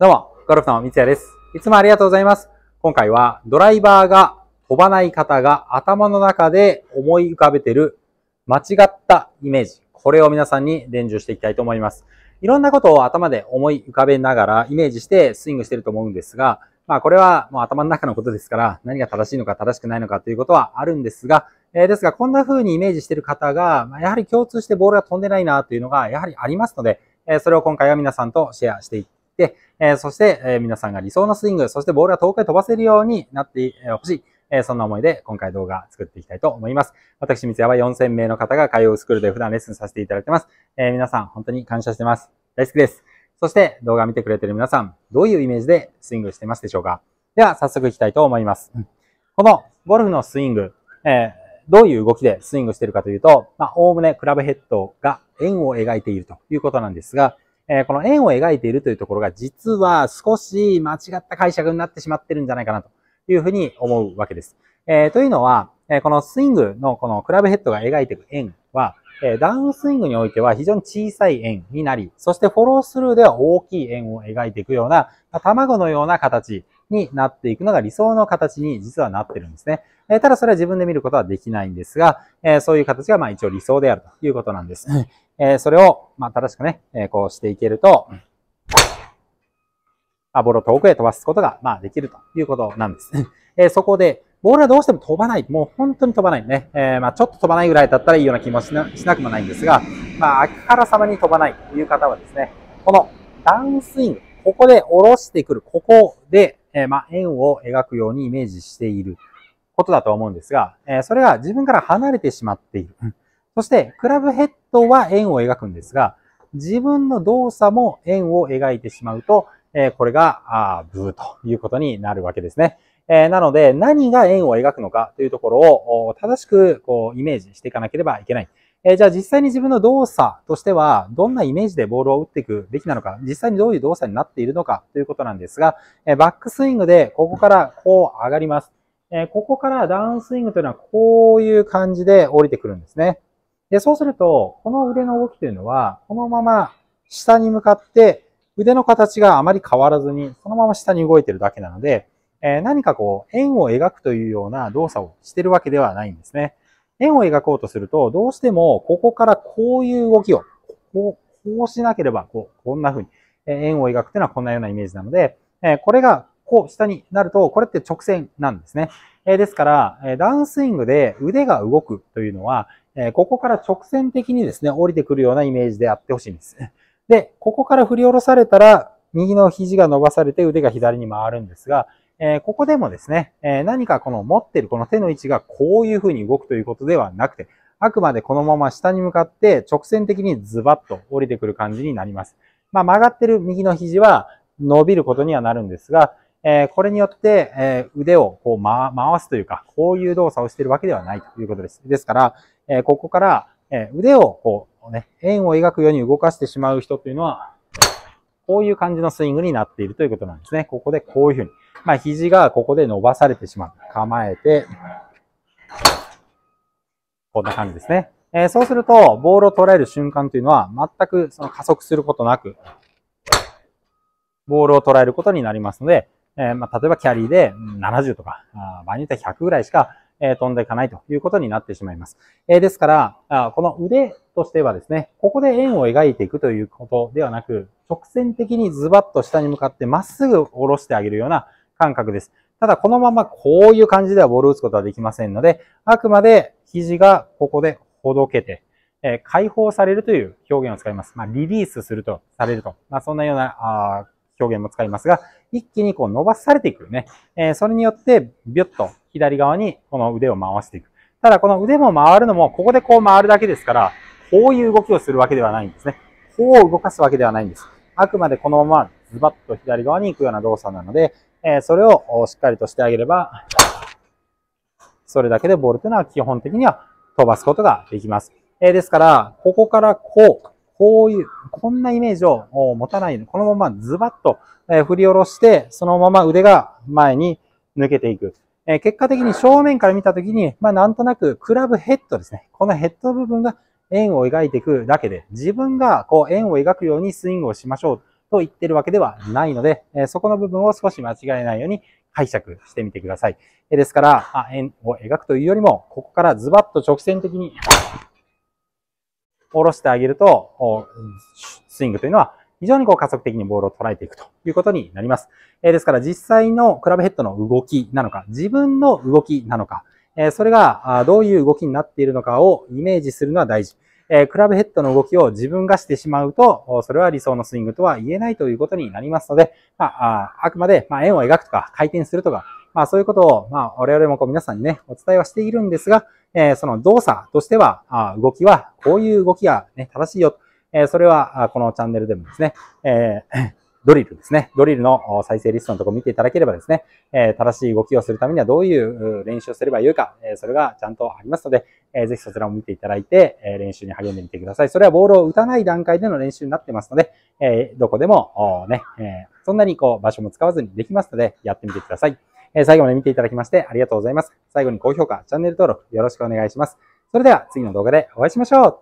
どうも、ゴルフの三谷です。いつもありがとうございます。今回はドライバーが飛ばない方が頭の中で思い浮かべてる間違ったイメージ。これを皆さんに伝授していきたいと思います。いろんなことを頭で思い浮かべながらイメージしてスイングしてると思うんですが、まあこれはもう頭の中のことですから何が正しいのか正しくないのかということはあるんですが、えですがこんな風にイメージしてる方が、やはり共通してボールが飛んでないなというのがやはりありますので、えそれを今回は皆さんとシェアしてい、えそして、え皆さんが理想のスイング、そしてボールが遠くへ飛ばせるようになってほしい。えそんな思いで今回動画作っていきたいと思います。私、三谷は4000名の方が海洋スクールで普段レッスンさせていただいてます。え皆さん本当に感謝してます。大好きです。そして動画見てくれてる皆さん、どういうイメージでスイングしてますでしょうかでは早速いきたいと思います。このゴルフのスイング、えー、どういう動きでスイングしてるかというと、まあ、おおむねクラブヘッドが円を描いているということなんですが、えー、この円を描いているというところが実は少し間違った解釈になってしまってるんじゃないかなというふうに思うわけです。えー、というのは、えー、このスイングのこのクラブヘッドが描いていく円は、えダウンスイングにおいては非常に小さい円になり、そしてフォロースルーでは大きい円を描いていくような、卵のような形になっていくのが理想の形に実はなってるんですね。えただそれは自分で見ることはできないんですが、えそういう形がまあ一応理想であるということなんです。えー、それを、まあ、正しくね、えー、こうしていけると、あ、ボールを遠くへ飛ばすことが、まあ、できるということなんです。えー、そこで、ボールはどうしても飛ばない。もう本当に飛ばないね。えー、まあ、ちょっと飛ばないぐらいだったらいいような気もしなしなくもないんですが、まあ、あからさまに飛ばないという方はですね、このダウンスイング、ここで下ろしてくる、ここで、えー、まあ、円を描くようにイメージしていることだと思うんですが、えー、それが自分から離れてしまっている。そして、クラブヘッドは円を描くんですが、自分の動作も円を描いてしまうと、えこれが、ブーということになるわけですね。えなので、何が円を描くのかというところを正しくこうイメージしていかなければいけない。えじゃあ実際に自分の動作としては、どんなイメージでボールを打っていくべきなのか、実際にどういう動作になっているのかということなんですが、えバックスイングでここからこう上がります。えここからダウンスイングというのはこういう感じで降りてくるんですね。で、そうすると、この腕の動きというのは、このまま下に向かって、腕の形があまり変わらずに、そのまま下に動いてるだけなので、えー、何かこう、円を描くというような動作をしてるわけではないんですね。円を描こうとすると、どうしても、ここからこういう動きを、こう、こうしなければ、こう、こんな風に、えー、円を描くというのはこんなようなイメージなので、えー、これが、こう、下になると、これって直線なんですね。えですから、えダウンスイングで腕が動くというのは、えここから直線的にですね、降りてくるようなイメージであってほしいんです。で、ここから振り下ろされたら、右の肘が伸ばされて腕が左に回るんですが、えここでもですね、え何かこの持ってるこの手の位置がこういう風に動くということではなくて、あくまでこのまま下に向かって直線的にズバッと降りてくる感じになります。まあ、曲がってる右の肘は伸びることにはなるんですが、えこれによって、え腕をこう、ま、回すというか、こういう動作をしているわけではないということです。ですから、えここから、え腕をこう、ね、円を描くように動かしてしまう人というのは、こういう感じのスイングになっているということなんですね。ここでこういうふうに。まあ、肘がここで伸ばされてしまう。構えて、こんな感じですね。えそうすると、ボールを捉える瞬間というのは、全くその加速することなく、ボールを捉えることになりますので、えー、まあ、例えばキャリーで70とか、あ場合によっては100ぐらいしか、えー、飛んでいかないということになってしまいます。えー、ですから、あこの腕としてはですね、ここで円を描いていくということではなく、直線的にズバッと下に向かってまっすぐ下ろしてあげるような感覚です。ただこのままこういう感じではボールを打つことはできませんので、あくまで肘がここでほどけて、え解放されるという表現を使います。まあ、リリースすると、されると。まあ、そんなような表現も使いますが、一気にこう伸ばされていくよね。えー、それによって、ビュッと左側にこの腕を回していく。ただこの腕も回るのも、ここでこう回るだけですから、こういう動きをするわけではないんですね。こう動かすわけではないんです。あくまでこのままズバッと左側に行くような動作なので、えー、それをしっかりとしてあげれば、それだけでボールというのは基本的には飛ばすことができます。えー、ですから、ここからこう、こういう、こんなイメージを持たないこのままズバッと振り下ろして、そのまま腕が前に抜けていく。え結果的に正面から見たときに、まあ、なんとなくクラブヘッドですね。このヘッド部分が円を描いていくだけで、自分がこう円を描くようにスイングをしましょうと言ってるわけではないので、えそこの部分を少し間違えないように解釈してみてください。えですから、あ円を描くというよりも、ここからズバッと直線的に下ろしてあげると、スイングというのは非常にこう加速的にボールを捉えていくということになります。えですから実際のクラブヘッドの動きなのか、自分の動きなのか、えそれがどういう動きになっているのかをイメージするのは大事。えクラブヘッドの動きを自分がしてしまうと、それは理想のスイングとは言えないということになりますので、まあ、あくまで、ま円を描くとか回転するとか、まあそういうことを、まあ我々もこう皆さんにね、お伝えはしているんですが、えー、その動作としては、あ動きは、こういう動きがね、正しいよ。えー、それは、このチャンネルでもですね、えー、ドリルですね。ドリルの再生リストのところ見ていただければですね、え正しい動きをするためにはどういう練習をすればよいか、えそれがちゃんとありますので、えぜひそちらも見ていただいて、え練習に励んでみてください。それはボールを打たない段階での練習になってますので、えどこでもね、えそんなにこう場所も使わずにできますので、やってみてください。え最後まで見ていただきましてありがとうございます。最後に高評価、チャンネル登録よろしくお願いします。それでは次の動画でお会いしましょう